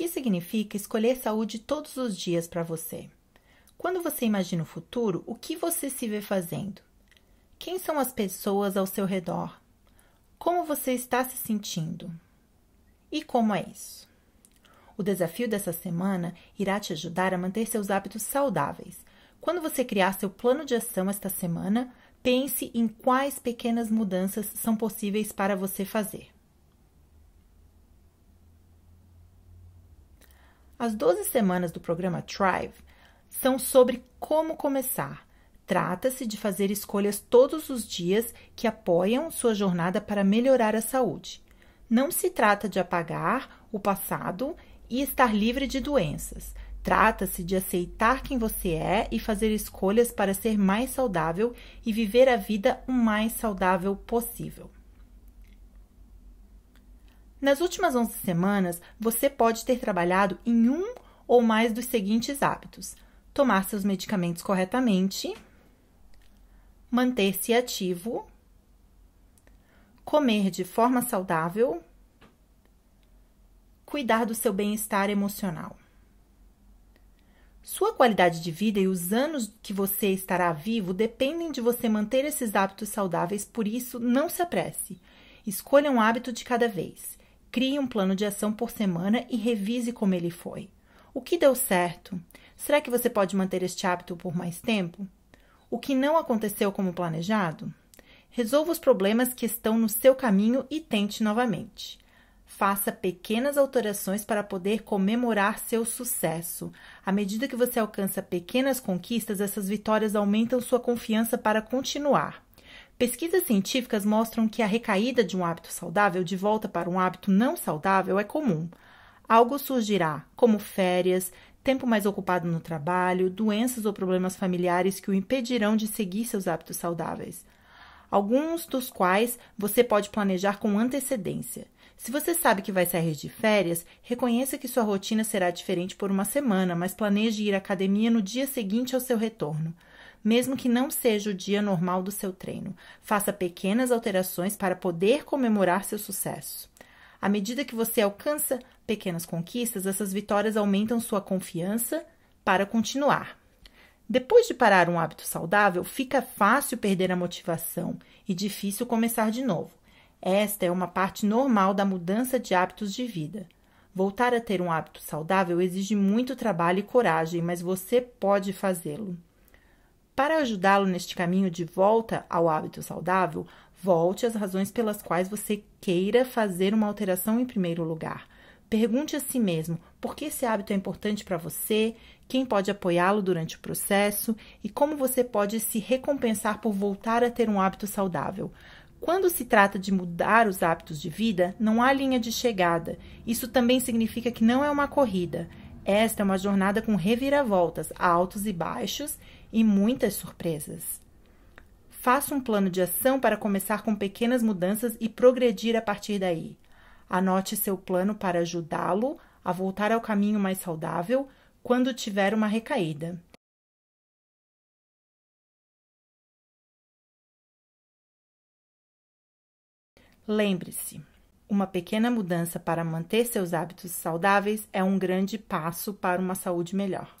que significa escolher saúde todos os dias para você? Quando você imagina o futuro, o que você se vê fazendo? Quem são as pessoas ao seu redor? Como você está se sentindo? E como é isso? O desafio dessa semana irá te ajudar a manter seus hábitos saudáveis. Quando você criar seu plano de ação esta semana, pense em quais pequenas mudanças são possíveis para você fazer. As 12 semanas do programa Thrive são sobre como começar. Trata-se de fazer escolhas todos os dias que apoiam sua jornada para melhorar a saúde. Não se trata de apagar o passado e estar livre de doenças. Trata-se de aceitar quem você é e fazer escolhas para ser mais saudável e viver a vida o mais saudável possível. Nas últimas 11 semanas, você pode ter trabalhado em um ou mais dos seguintes hábitos: tomar seus medicamentos corretamente, manter-se ativo, comer de forma saudável, cuidar do seu bem-estar emocional. Sua qualidade de vida e os anos que você estará vivo dependem de você manter esses hábitos saudáveis, por isso não se apresse. Escolha um hábito de cada vez. Crie um plano de ação por semana e revise como ele foi. O que deu certo? Será que você pode manter este hábito por mais tempo? O que não aconteceu como planejado? Resolva os problemas que estão no seu caminho e tente novamente. Faça pequenas alterações para poder comemorar seu sucesso. À medida que você alcança pequenas conquistas, essas vitórias aumentam sua confiança para continuar. Pesquisas científicas mostram que a recaída de um hábito saudável de volta para um hábito não saudável é comum. Algo surgirá, como férias, tempo mais ocupado no trabalho, doenças ou problemas familiares que o impedirão de seguir seus hábitos saudáveis. Alguns dos quais você pode planejar com antecedência. Se você sabe que vai sair de férias, reconheça que sua rotina será diferente por uma semana, mas planeje ir à academia no dia seguinte ao seu retorno mesmo que não seja o dia normal do seu treino. Faça pequenas alterações para poder comemorar seu sucesso. À medida que você alcança pequenas conquistas, essas vitórias aumentam sua confiança para continuar. Depois de parar um hábito saudável, fica fácil perder a motivação e difícil começar de novo. Esta é uma parte normal da mudança de hábitos de vida. Voltar a ter um hábito saudável exige muito trabalho e coragem, mas você pode fazê-lo. Para ajudá-lo neste caminho de volta ao hábito saudável, volte às razões pelas quais você queira fazer uma alteração em primeiro lugar. Pergunte a si mesmo por que esse hábito é importante para você, quem pode apoiá-lo durante o processo e como você pode se recompensar por voltar a ter um hábito saudável. Quando se trata de mudar os hábitos de vida, não há linha de chegada. Isso também significa que não é uma corrida. Esta é uma jornada com reviravoltas, altos e baixos e muitas surpresas. Faça um plano de ação para começar com pequenas mudanças e progredir a partir daí. Anote seu plano para ajudá-lo a voltar ao caminho mais saudável quando tiver uma recaída. Lembre-se, uma pequena mudança para manter seus hábitos saudáveis é um grande passo para uma saúde melhor.